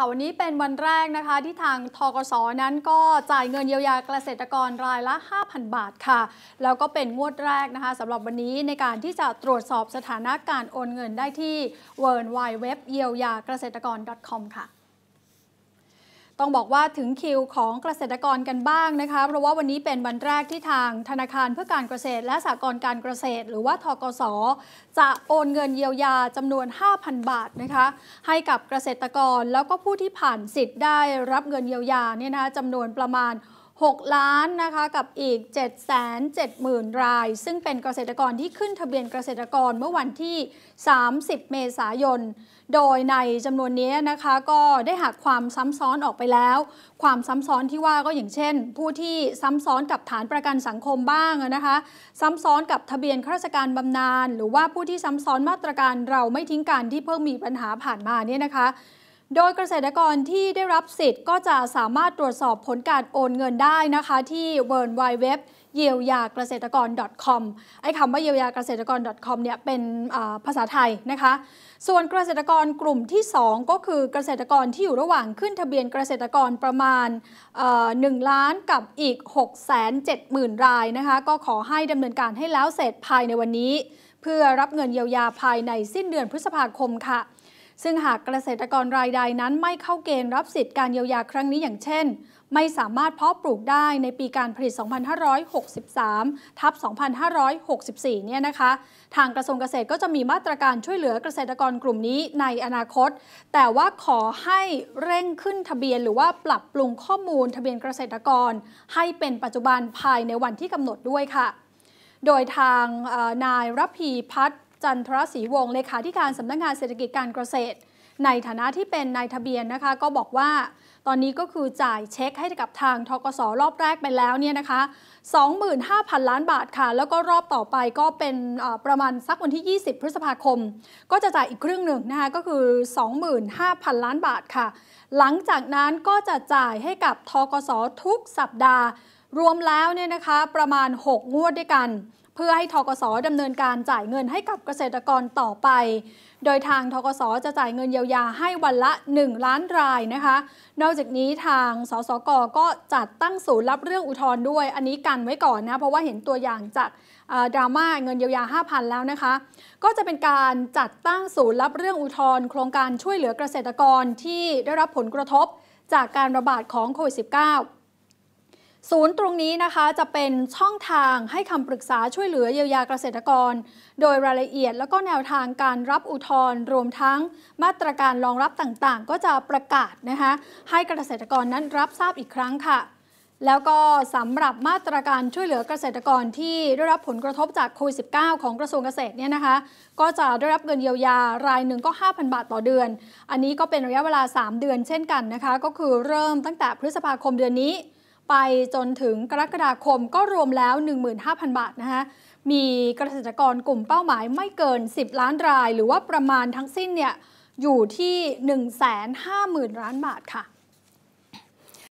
ค่ะวันนี้เป็นวันแรกนะคะ ที่ทางทกศนั้นก็จ่ายเงินเยียวยาเกษตรกรรายละ 5,000 บาทค่ะ แล้วก็เป็นงวดแรกนะคะสำหรับวันนี้ในการที่จะตรวจสอบสถานะการโอนเงินได้ที่ w w w เยียวยาเกษตรกร .com ค่ะต้องบอกว่าถึงคิวของเกษตรกรกันบ้างนะคะเพราะว่าวันนี้เป็นวันแรกที่ทางธนาคารเพื่อการเกษตรและสหกรณ์การเกษตร หรือว่าทกศจะโอนเงินเยียวยาจำนวน 5,000 บาทนะคะให้กับเกษตรกรแล้วก็ผู้ที่ผ่านสิทธิ์ได้รับเงินเยียวยาเนี่ยนะจำนวนประมาณ6ล้านนะคะกับอีก770,000 ราย ซึ่งเป็นเกษตรกรที่ขึ้นทะเบียนเกษตรกรเมื่อวันที่ 30 เมษายน โดยในจำนวนนี้นะคะก็ได้หักความซ้ำซ้อนออกไปแล้ว ความซ้ำซ้อนที่ว่าก็อย่างเช่น ผู้ที่ซ้ำซ้อนกับฐานประกันสังคมบ้างนะคะ ซ้ำซ้อนกับทะเบียนข้าราชการบำนาญหรือว่าผู้ที่ซ้ำซ้อนมาตรการเราไม่ทิ้งการที่เพิ่งมีปัญหาผ่านมาเนี่ยนะคะโดยเกษตรกรที่ได้รับสิทธิ์ก็จะสามารถตรวจสอบผลการโอนเงินได้นะคะ ที่ w w w เยียวยาเกษตรกร .com ไอ้คำว่าเยียวยาเกษตรกร .com เนี่ยเป็นภาษาไทยนะคะ ส่วนเกษตรกรกลุ่มที่ 2 ก็คือเกษตรกรที่อยู่ระหว่างขึ้นทะเบียนเกษตรกรประมาณ 1 ล้านกับอีก 6 7 0 0 0 0รายนะคะ ก็ขอให้ดำเนินการให้แล้วเสร็จภายในวันนี้ เพื่อรับเงินเยียวยาภายในสิ้นเดือนพฤษภาคมค่ะซึ่งหากเกษตรกรรายใดนั้นไม่เข้าเกณฑ์รับสิทธิ์การเยียวยาครั้งนี้อย่างเช่น ไม่สามารถเพาะปลูกได้ในปีการผลิต 2563 ทับ2564 เนี่ยนะคะ ทางกระทรวงเกษตรก็จะมีมาตรการช่วยเหลือเกษตรกรกลุ่มนี้ในอนาคต แต่ว่าขอให้เร่งขึ้นทะเบียนหรือว่าปรับปรุงข้อมูลทะเบียนเกษตรกรให้เป็นปัจจุบันภายในวันที่กำหนดด้วยค่ะ โดยทางนายรพีพัฒน์จันทรศรีวงศ์เลขาธิการสำนักงงานเศรษฐกิจการเกษตร ในฐานะที่เป็นนายทะเบียนนะคะ ก็บอกว่า ตอนนี้ก็คือจ่ายเช็คให้กับทางทกศรอบแรกไปแล้วเนี่ยนะคะ 25,000 ล้านบาทค่ะ แล้วก็รอบต่อไปก็เป็นประมาณสักวันที่ 20 พฤษภาคม ก็จะจ่ายอีกครึ่งหนึ่งนะคะ ก็คือ 25,000 ล้านบาทค่ะ หลังจากนั้นก็จะจ่ายให้กับทกศทุกสัปดาห์ รวมแล้วเนี่ยนะคะประมาณ 6 งวดด้วยกันเพื่อให้ทกศดำเนินการจ่ายเงินให้กับเกษตรกรต่อไป โดยทางทกศจะจ่ายเงินเยียวยาให้วันละ 1 ล้านรายนะคะ นอกจากนี้ทางสสกก็จัดตั้งศูนย์รับเรื่องอุทธรณ์ด้วย อันนี้กันไว้ก่อนนะ เพราะว่าเห็นตัวอย่างจากดราม่าเงินเยียวยา 5,000 แล้วนะคะ ก็จะเป็นการจัดตั้งศูนย์รับเรื่องอุทธรณ์โครงการช่วยเหลือเกษตรกรที่ได้รับผลกระทบจากการระบาดของโควิด -19 ศูนย์ตรงนี้นะคะจะเป็นช่องทางให้คำปรึกษาช่วยเหลือเยียวยาเกษตรกร โดยรายละเอียดและก็แนวทางการรับอุทธรรวมทั้งมาตรการรองรับต่างๆ ก็จะประกาศนะคะให้เกษตรกรนั้นรับทราบอีกครั้งค่ะแล้วก็สำหรับมาตรการช่วยเหลือเกษตรกรที่ได้รับผลกระทบจากโควิด -19 ของกระทรวงเกษตรเนี่ยนะคะก็จะได้รับเงินเยียวยารายหนึ่งก็ 5,000 บาทต่อเดือน อันนี้ก็เป็นระยะเวลา 3 เดือนเช่นกันนะคะก็คือเริ่มตั้งแต่พฤษภาคมเดือนนี้ไปจนถึงกรกฎาคมก็รวมแล้ว 15,000 บาทนะคะมีเกษตรกรกลุ่มเป้าหมายไม่เกิน 10 ล้านรายหรือว่าประมาณทั้งสิ้นเนี่ยอยู่ที่ 150,000 ล้านบาทค่ะ